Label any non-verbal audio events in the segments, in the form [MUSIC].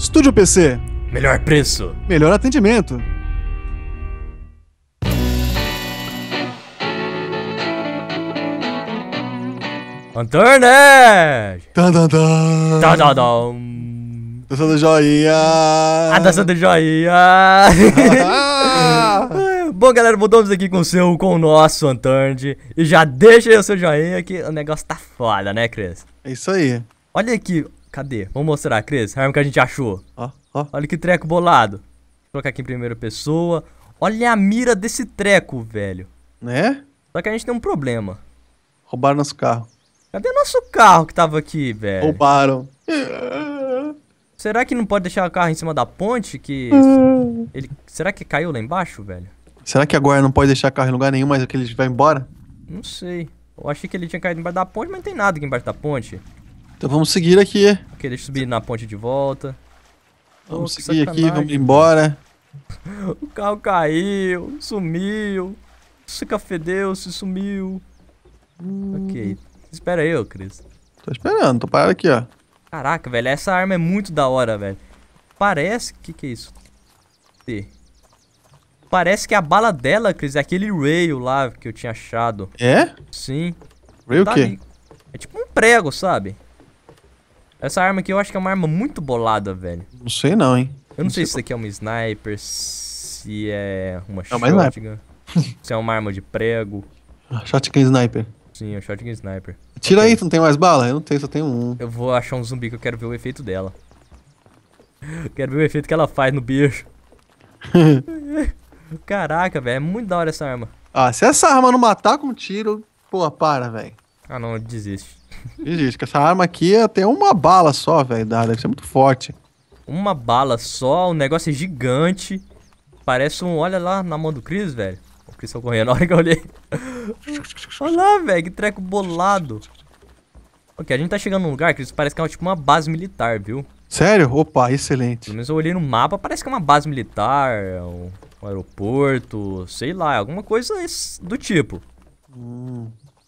Estúdio PC. Melhor preço. Melhor atendimento. Antornet! Tadadam! Tadadam! Dança do joinha! A dança do joinha! [LAUGHS] Bom, galera, mudamos aqui com o seu, com o nosso Antard. E já deixa aí o seu joinha que o negócio tá foda, né, Cris? É isso aí. Olha aqui, Cadê? Vamos mostrar, Cris. A arma que a gente achou. Ó, ó. Olha que treco bolado. Vou colocar aqui em primeira pessoa. Olha a mira desse treco, velho. Né? Só que a gente tem um problema. Roubaram nosso carro. Cadê nosso carro que tava aqui, velho? Roubaram. Será que não pode deixar o carro em cima da ponte? Que. [LAUGHS] Ele... Será que caiu lá embaixo, velho? Será que agora não pode deixar o carro em lugar nenhum, mas que ele vai embora? Não sei. Eu achei que ele tinha caído embaixo da ponte, mas não tem nada aqui embaixo da ponte. Então vamos seguir aqui. Ok, deixa eu subir na ponte de volta. Vamos oh, seguir aqui, vamos embora. [LAUGHS] o carro caiu, sumiu. Se cafedeu, se sumiu. Hum. Ok. Espera aí, ô Cris. Tô esperando, tô parado aqui, ó. Caraca, velho, essa arma é muito da hora, velho. Parece... que que é isso? T. Parece que a bala dela, Cris, é aquele rail lá que eu tinha achado. É? Sim. Rail tá o quê? Ali. É tipo um prego, sabe? Essa arma aqui eu acho que é uma arma muito bolada, velho. Não sei não, hein. Eu não, não sei, sei, se isso daqui é uma sniper, se é uma é não, shotgun, [LAUGHS] se é uma arma de prego. Ah, shotgun sniper. Sim, é um shotgun sniper. Tira okay. aí, tu não tem mais bala? Eu não tenho, só tenho um. Eu vou achar um zumbi que eu quero ver o efeito dela. [LAUGHS] quero ver o efeito que ela faz no bicho. [LAUGHS] Caraca, velho, é muito da hora essa arma. Ah, se essa arma não matar com tiro, pô, para, velho. Ah, não, desiste. Existe, que essa arma aqui tem uma bala só, velho, deve ser muito forte. Uma bala só, o um negócio é gigante. Parece um, olha lá na mão do Chris, velho. O Chris correndo na [LAUGHS] hora que eu olhei. olha lá, velho, que treco bolado. Ok, a gente tá chegando num lugar, Chris, parece que é tipo uma base militar, viu? Sério? Opa, excelente. Pelo menos eu olhei no mapa, parece que é uma base militar, um aeroporto, sei lá, alguma coisa do tipo.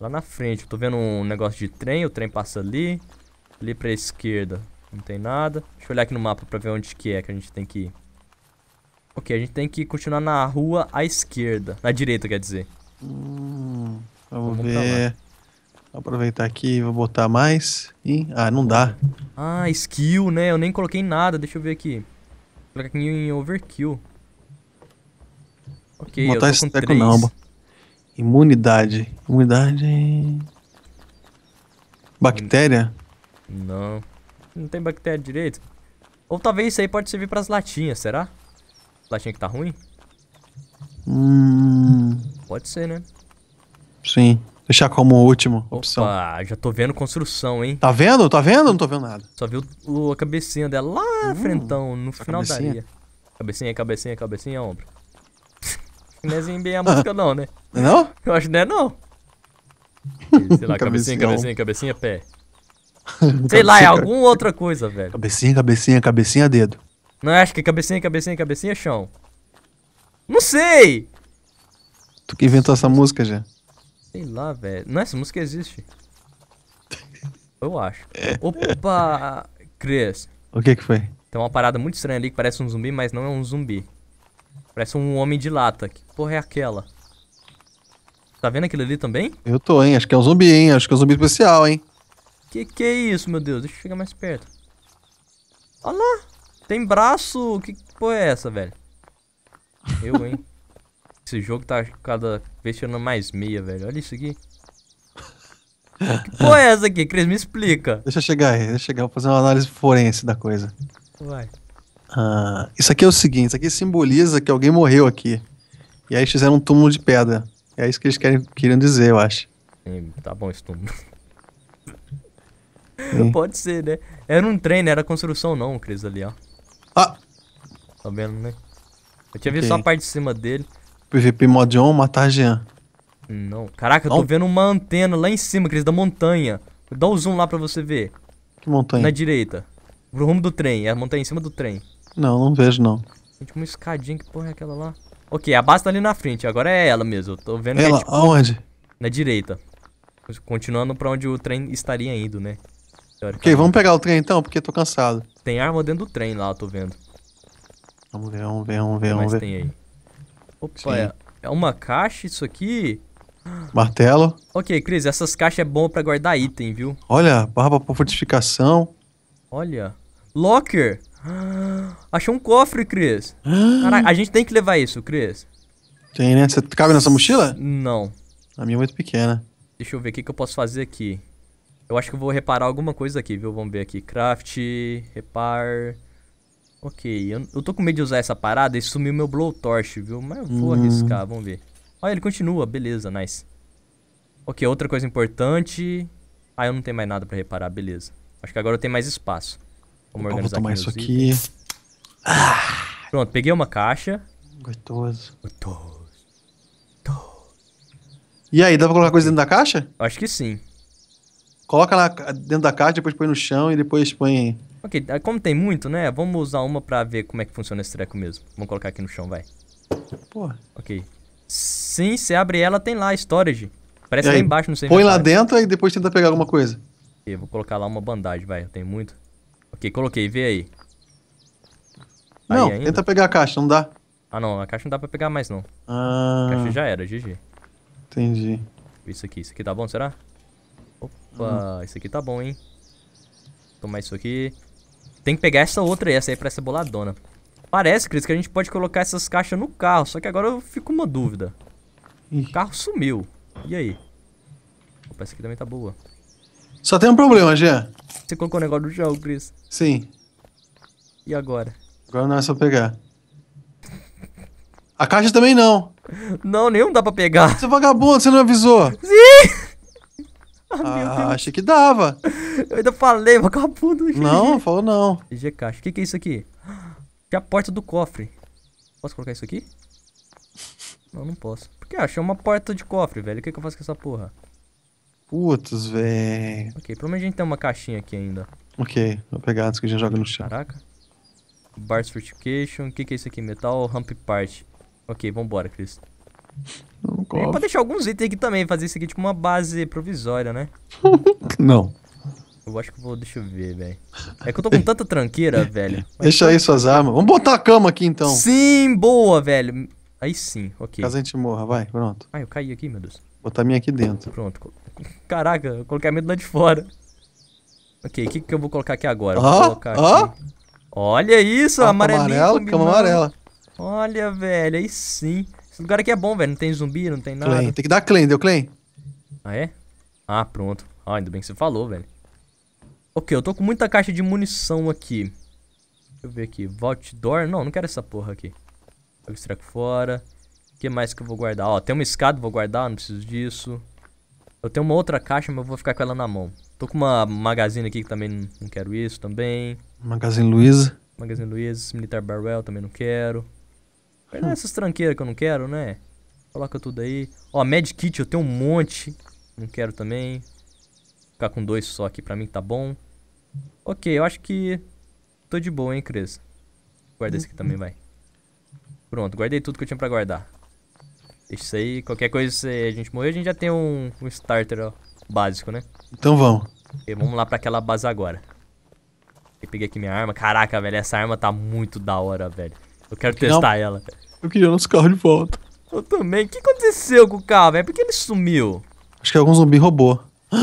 Lá na frente, eu tô vendo um negócio de trem, o trem passa ali. Ali pra esquerda, não tem nada. Deixa eu olhar aqui no mapa pra ver onde que é que a gente tem que ir. Ok, a gente tem que continuar na rua à esquerda. Na direita, quer dizer. Hum, vamos, vamos ver. Vou aproveitar aqui, vou botar mais. Ih, ah, não dá. Ah, skill, né? Eu nem coloquei nada, deixa eu ver aqui. Vou colocar aqui em overkill. Ok, Vou botar eu tô com Não, Imunidade. Imunidade. É bactéria? Não. Não tem bactéria direito. Ou talvez isso aí pode servir para as latinhas, será? Latinha que tá ruim? Hum. Pode ser, né? Sim. Deixar como última opção. Opa, já tô vendo construção, hein? Tá vendo? Tá vendo? Não tô vendo nada. Só viu a cabecinha dela lá, hum, frentão, no final cabecinha. da areia. Cabecinha, cabecinha, cabecinha, ombro é bem a música não, né? É não? Eu acho que não é não. Sei lá, cabecinha, cabecinha, cabecinha, pé. Sei lá, é alguma outra coisa, velho. Cabecinha, cabecinha, cabecinha, dedo. Não, acho que é cabecinha, cabecinha, cabecinha, chão. Não sei! Tu que inventou essa música já? Sei lá, velho. Não, essa música existe. [LAUGHS] Eu acho. É. Opa, Cris. O que que foi? Tem uma parada muito estranha ali que parece um zumbi, mas não é um zumbi. Parece um homem de lata. Que porra é aquela? Tá vendo aquilo ali também? Eu tô, hein? Acho que é um zumbi, hein? Acho que é um zumbi especial, hein? Que que é isso, meu Deus? Deixa eu chegar mais perto. Olha lá! Tem braço! Que porra é essa, velho? Eu, hein? [LAUGHS] Esse jogo tá cada vez tirando mais meia, velho. Olha isso aqui. Que [LAUGHS] porra é essa aqui, Cris? Me explica. Deixa eu chegar aí, deixa eu chegar. Vou fazer uma análise forense da coisa. Vai. Ah, isso aqui é o seguinte, isso aqui simboliza que alguém morreu aqui. E aí fizeram um túmulo de pedra. É isso que eles querem, queriam dizer, eu acho. É, tá bom esse túmulo. [LAUGHS] Pode ser, né? Era um trem, não era construção não, Cris, ali, ó. Ah! Tá vendo, né? Eu tinha okay. visto só a parte de cima dele. PVP mod on, matar Jean. Não. Caraca, não. eu tô vendo uma antena lá em cima, Cris, da montanha. Dá o um zoom lá pra você ver. Que montanha? Na direita. Pro rumo do trem, é a montanha em cima do trem. Não, não vejo não. Gente, uma escadinha, que porra é aquela lá? Ok, a base tá ali na frente, agora é ela mesmo. Eu tô vendo ela, é, Ela, tipo, aonde? Na direita. Continuando pra onde o trem estaria indo, né? Ok, vamos pegar o trem então, porque tô cansado. Tem arma dentro do trem lá, eu tô vendo. Vamos ver, vamos ver, vamos ver, vamos ver. tem aí? Opa, é, é, uma caixa isso aqui? Martelo. Ok, Cris, essas caixas é bom pra guardar item, viu? Olha, barba pra fortificação. Olha. Locker! Ah, Achou um cofre, Cris. Ah. Caraca, a gente tem que levar isso, Cris. Tem, né? Você cabe nessa mochila? Não. A minha é muito pequena. Deixa eu ver o que, que eu posso fazer aqui. Eu acho que eu vou reparar alguma coisa aqui, viu? Vamos ver aqui. Craft, repar. Ok, eu, eu tô com medo de usar essa parada e sumir meu blowtorch, viu? Mas eu vou uhum. arriscar, vamos ver. Olha, ele continua, beleza, nice. Ok, outra coisa importante. Ah, eu não tenho mais nada pra reparar, beleza. Acho que agora eu tenho mais espaço. Vamos Opa, organizar vou tomar aqui isso aqui. Ah. Pronto, peguei uma caixa. Gostoso. Gostoso. Gostoso. E aí, dá pra colocar coisa dentro da caixa? Acho que sim. Coloca lá dentro da caixa, depois põe no chão e depois põe. Ok, tá, como tem muito, né? Vamos usar uma pra ver como é que funciona esse treco mesmo. Vamos colocar aqui no chão, vai. Pô. Ok. Sim, você abre ela, tem lá storage. Parece lá embaixo, não sei. Põe lá dentro e depois tenta pegar alguma coisa. Ok, vou colocar lá uma bandagem, vai. Tem muito. Ok, coloquei, vê aí. Não, ainda? tenta pegar a caixa, não dá. Ah, não, a caixa não dá pra pegar mais, não. Ah. A caixa já era, GG. Entendi. Isso aqui, isso aqui tá bom, será? Opa, hum. isso aqui tá bom, hein? Tomar isso aqui. Tem que pegar essa outra e essa aí pra essa boladona. Parece, Cris, que a gente pode colocar essas caixas no carro, só que agora eu fico uma dúvida. Ih. O carro sumiu. E aí? Opa, essa aqui também tá boa. Só tem um problema, Jean. Você colocou o um negócio do jogo, Cris. Sim. E agora? Agora não é só pegar. A caixa também não. Não, nenhum dá pra pegar. Você é vagabundo, você não avisou. Sim! Ah, ah achei que dava. Eu ainda falei, vagabundo. [LAUGHS] Não, falou não. G caixa. O que, que é isso aqui? É a porta do cofre. Posso colocar isso aqui? Não, não posso. Porque achei uma porta de cofre, velho. O que, que eu faço com essa porra? Putz, velho. Ok, pelo menos a gente tem uma caixinha aqui ainda. Ok, vou pegar antes que a gente joga no chão. Caraca. Bars Fortification. O que, que é isso aqui? Metal Ramp Part. Ok, vambora, Cris. Tem pra deixar alguns itens aqui também. Fazer isso aqui tipo uma base provisória, né? [LAUGHS] não. Eu acho que vou... Deixa eu ver, velho. É que eu tô com tanta tranqueira, [LAUGHS] velho. Mas Deixa aí suas armas. Vamos botar a cama aqui, então. Sim, boa, velho. Aí sim, ok. Caso a gente morra, vai, pronto. Ai, eu caí aqui, meu Deus. botar a minha aqui dentro. Pronto. Caraca, eu coloquei a medo lá de fora. Ok, o que, que eu vou colocar aqui agora? Ah, vou colocar ah, aqui. Olha isso, ah, amarelinho. Amarelo, combinado. cama amarela. Olha, velho, aí sim. Esse lugar aqui é bom, velho. Não tem zumbi, não tem nada. Tem que dar clean, deu clean? Ah, é? Ah, pronto. Ah, ainda bem que você falou, velho. Ok, eu tô com muita caixa de munição aqui. Deixa eu ver aqui. Vault door. Não, não quero essa porra aqui. Eu extraco fora. O que mais que eu vou guardar? Ó, tem uma escada, vou guardar, não preciso disso. Eu tenho uma outra caixa, mas eu vou ficar com ela na mão. Tô com uma Magazine aqui que também não quero isso também. Magazine Luiza. Magazine Luiza, Militar Barwell também não quero. Perdão hum. essas tranqueiras que eu não quero, né? Coloca tudo aí. Ó, Medkit Kit eu tenho um monte. Não quero também. Ficar com dois só aqui pra mim tá bom. Ok, eu acho que tô de boa, hein, Cris? Guarda esse aqui também, uhum. vai. Pronto, guardei tudo que eu tinha pra guardar. Deixa isso aí. Qualquer coisa, se a gente morrer, a gente já tem um, um starter, ó básico, né? Então vamos. E vamos lá pra aquela base agora. Eu peguei aqui minha arma. Caraca, velho, essa arma tá muito da hora, velho. Eu quero eu testar não. ela. Eu queria nosso carro de volta. Eu também. O que aconteceu com o carro, velho? Por que ele sumiu? Acho que algum zumbi roubou. [GASPS]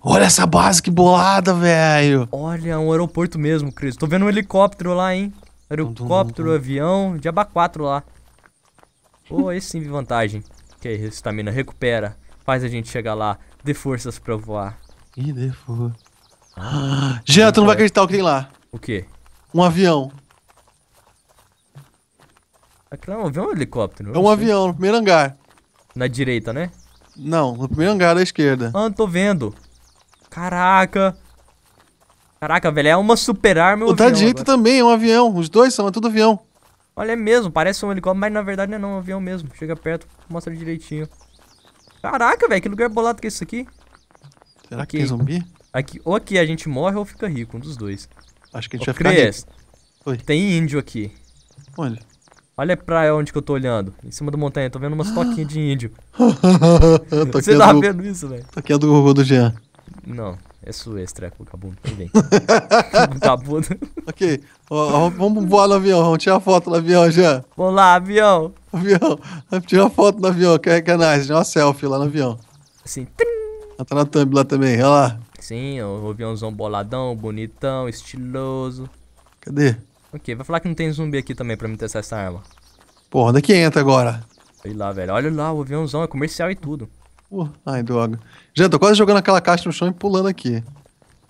Olha essa base, que bolada, velho. Olha, um aeroporto mesmo, Cris. Tô vendo um helicóptero lá, hein? Helicóptero, avião, diaba 4 lá. Pô, oh, esse sim, vantagem. Que aí, estamina recupera faz a gente chegar lá, dê forças pra voar. Ih, dê for. Ah, Jean, tu não vai acreditar o que tem lá. O quê? Um avião. Aquilo é um avião ou um helicóptero? É um avião, no primeiro hangar. Na direita, né? Não, no primeiro hangar da esquerda. Ah, não tô vendo. Caraca. Caraca, velho, é uma super arma e um O da direita também é um avião. Os dois são, é tudo avião. Olha, é mesmo, parece um helicóptero, mas na verdade não é não, um avião mesmo. Chega perto, mostra direitinho. Caraca, velho, que lugar bolado que é isso aqui? Será que tem é zumbi? Aqui, ou aqui a gente morre ou fica rico, um dos dois. Acho que a gente vai ficar rico. Tem índio aqui. Onde? Olha pra onde que eu tô olhando. Em cima da montanha, tô vendo umas [GASPS] toquinhas de índio. [LAUGHS] Você tá do... vendo isso, velho? Toquinha do Google do Jean. Não é estreco, vagabundo. Tudo bem. [LAUGHS] vagabundo. ok. Ó, vamos voar no avião. Vamos tirar foto no avião, Jean. Vamos lá, avião. Avião. Tira foto no avião, que é, que é nice. Tira uma selfie lá no avião. Assim. Ela tá na thumb lá também, olha lá. Sim, o aviãozão boladão, bonitão, estiloso. Cadê? Ok, vai falar que não tem zumbi aqui também pra mim testar essa arma. Porra, onde é que entra agora? Olha lá, velho. Olha lá, o aviãozão é comercial e tudo. Uh, ai, droga. Gente, tô quase jogando aquela caixa no chão e pulando aqui.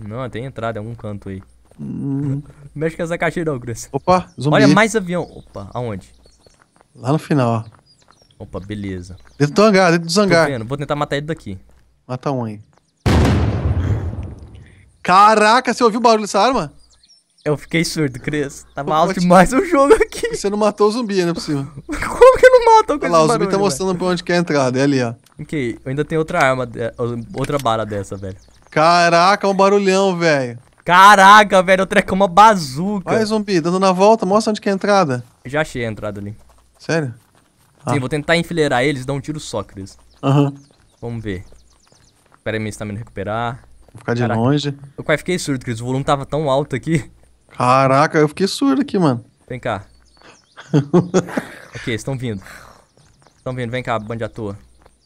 Não, tem entrada em algum canto aí. Hum. [LAUGHS] Mexe com essa caixa não, Cruz. Opa, zumbi. Olha, mais avião. Opa, aonde? Lá no final, ó. Opa, beleza. Dentro do hangar, dentro do hangar. Vendo, vou tentar matar ele daqui. Mata um aí. Caraca, você ouviu o barulho dessa arma? Eu fiquei surdo, Cris. Tava alto demais o jogo aqui. Você não matou o zumbi, né, por cima? [LAUGHS] Como que ele não mata? Olha lá, o zumbi tá barulho, tá mostrando véio. pra onde quer é a entrada. É ali, ó. Ok, eu ainda tenho outra arma, é, outra bala dessa, velho. Caraca, um barulhão, velho. Caraca, velho, eu treco uma bazuca. Vai, zumbi, dando na volta, mostra onde que é a entrada. Já achei a entrada ali. Sério? Ah. Sim, vou tentar enfileirar eles, dar um tiro só, Cris. Aham. Uhum. Vamos ver. Espera aí, minha me recuperar. Vou ficar de Caraca. longe. Eu quase fiquei surdo, Cris. O volume tava tão alto aqui. Caraca, eu fiquei surdo aqui, mano. Vem cá. [LAUGHS] ok, estão vindo. Estão vindo, vem cá, bande à toa.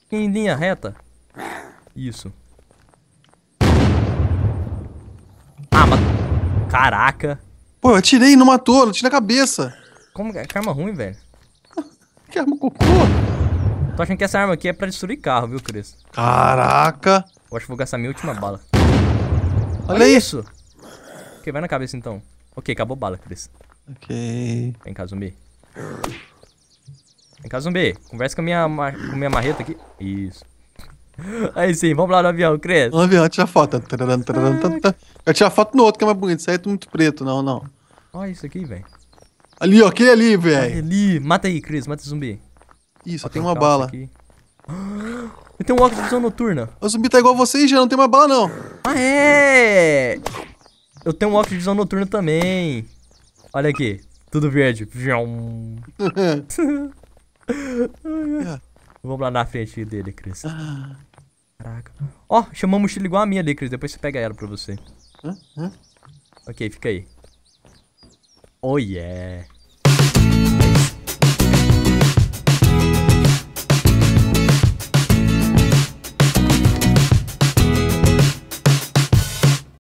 Fiquem em linha reta. Isso. Ah, mas... Caraca. Pô, eu atirei e não matou, eu atirei na cabeça. Como que é? Que arma ruim, velho? [LAUGHS] que arma cocô? Tô achando que essa arma aqui é pra destruir carro, viu, Cris? Caraca. Eu acho que vou gastar minha última bala. Olha, Olha isso. Ok, vai na cabeça então. Ok, acabou bala, Cris. Ok. Vem cá, zumbi. Vem cá, zumbi. Conversa com a minha, com minha marreta aqui. Isso. Aí sim, vamos lá no avião, Cres. No avião, tira foto. Eu tira foto no outro que é mais bonito. Isso aí é tudo muito preto, não, não. Olha isso aqui, velho. Ali, ó, aquele ali, velho. Ali, mata aí, Cris, mata o zumbi. Ih, só tem uma bala. Aqui. tenho [GASPS] tem um óculos de visão noturna. O zumbi tá igual a você já não tem mais bala, não. Ah, é! Eu tenho um óculos de visão noturna também. Olha aqui, tudo verde. [LAUGHS] [LAUGHS] Vamos lá na frente dele, Cris. Ah. Caraca. Ó, oh, chamou mochila igual a minha ali, Cris. Depois você pega ela pra você. Hã? Hã? Ok, fica aí. Oh, yeah.